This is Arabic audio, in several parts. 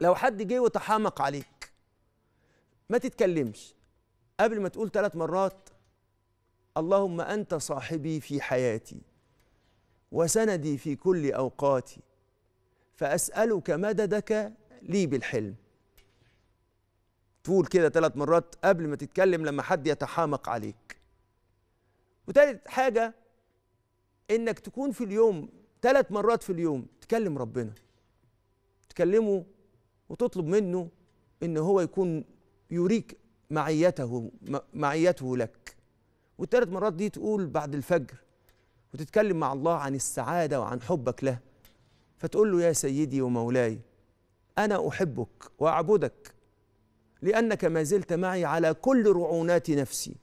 لو حد جه وتحامق عليك ما تتكلمش قبل ما تقول ثلاث مرات اللهم انت صاحبي في حياتي وسندي في كل اوقاتي فاسالك مددك لي بالحلم تقول كده ثلاث مرات قبل ما تتكلم لما حد يتحامق عليك وتالت حاجه انك تكون في اليوم ثلاث مرات في اليوم تكلم ربنا تكلمه وتطلب منه ان هو يكون يريك معيته معيته لك والثلاث مرات دي تقول بعد الفجر وتتكلم مع الله عن السعاده وعن حبك له فتقول له يا سيدي ومولاي انا احبك واعبدك لانك ما زلت معي على كل رعونات نفسي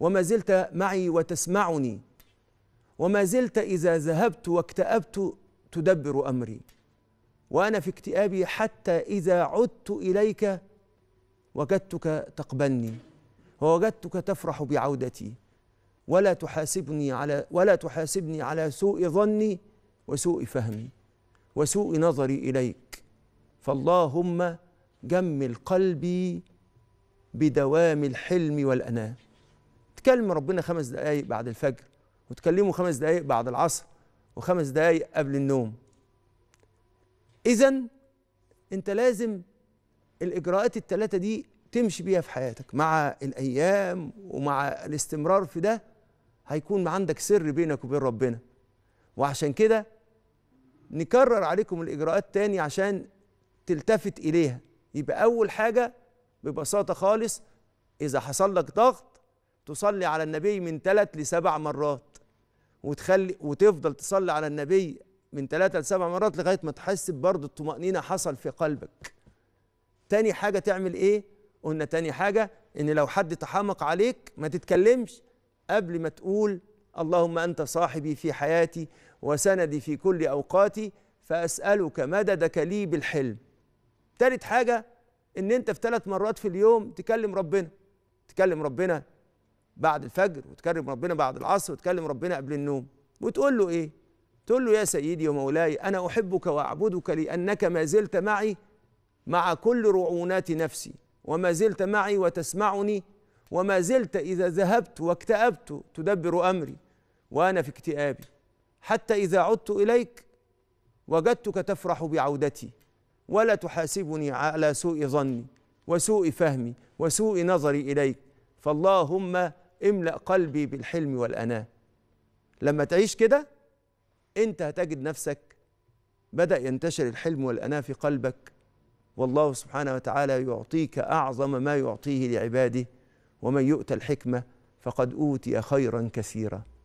وما زلت معي وتسمعني وما زلت اذا ذهبت واكتأبت تدبر امري وأنا في اكتئابي حتى إذا عدت إليك وجدتك تقبلني ووجدتك تفرح بعودتي ولا تحاسبني على ولا تحاسبني على سوء ظني وسوء فهمي وسوء نظري إليك فاللهم جمل قلبي بدوام الحلم والأناة تكلم ربنا خمس دقايق بعد الفجر وتكلمه خمس دقايق بعد العصر وخمس دقايق قبل النوم اذا انت لازم الاجراءات التلاته دي تمشي بيها في حياتك مع الايام ومع الاستمرار في ده هيكون عندك سر بينك وبين ربنا وعشان كده نكرر عليكم الاجراءات تاني عشان تلتفت اليها يبقى اول حاجه ببساطه خالص اذا حصل لك ضغط تصلي على النبي من ثلاث لسبع مرات وتخلي وتفضل تصلي على النبي من ثلاثة لسبع مرات لغاية ما تحس برضه الطمأنينة حصل في قلبك تاني حاجة تعمل ايه قلنا تاني حاجة ان لو حد تحمق عليك ما تتكلمش قبل ما تقول اللهم انت صاحبي في حياتي وسندي في كل اوقاتي فاسالك مددك لي بالحلم تالت حاجه ان انت في ثلاث مرات في اليوم تكلم ربنا تكلم ربنا بعد الفجر وتكلم ربنا بعد العصر وتكلم ربنا قبل النوم وتقول له ايه تقول له يا سيدي ومولاي أنا أحبك وأعبدك لأنك ما زلت معي مع كل رعونات نفسي وما زلت معي وتسمعني وما زلت إذا ذهبت واكتأبت تدبر أمري وأنا في اكتئابي حتى إذا عدت إليك وجدتك تفرح بعودتي ولا تحاسبني على سوء ظني وسوء فهمي وسوء نظري إليك فاللهم املأ قلبي بالحلم والأناة لما تعيش كده انت هتجد نفسك بدا ينتشر الحلم والاناء في قلبك والله سبحانه وتعالى يعطيك اعظم ما يعطيه لعباده ومن يؤتى الحكمه فقد اوتي خيرا كثيرا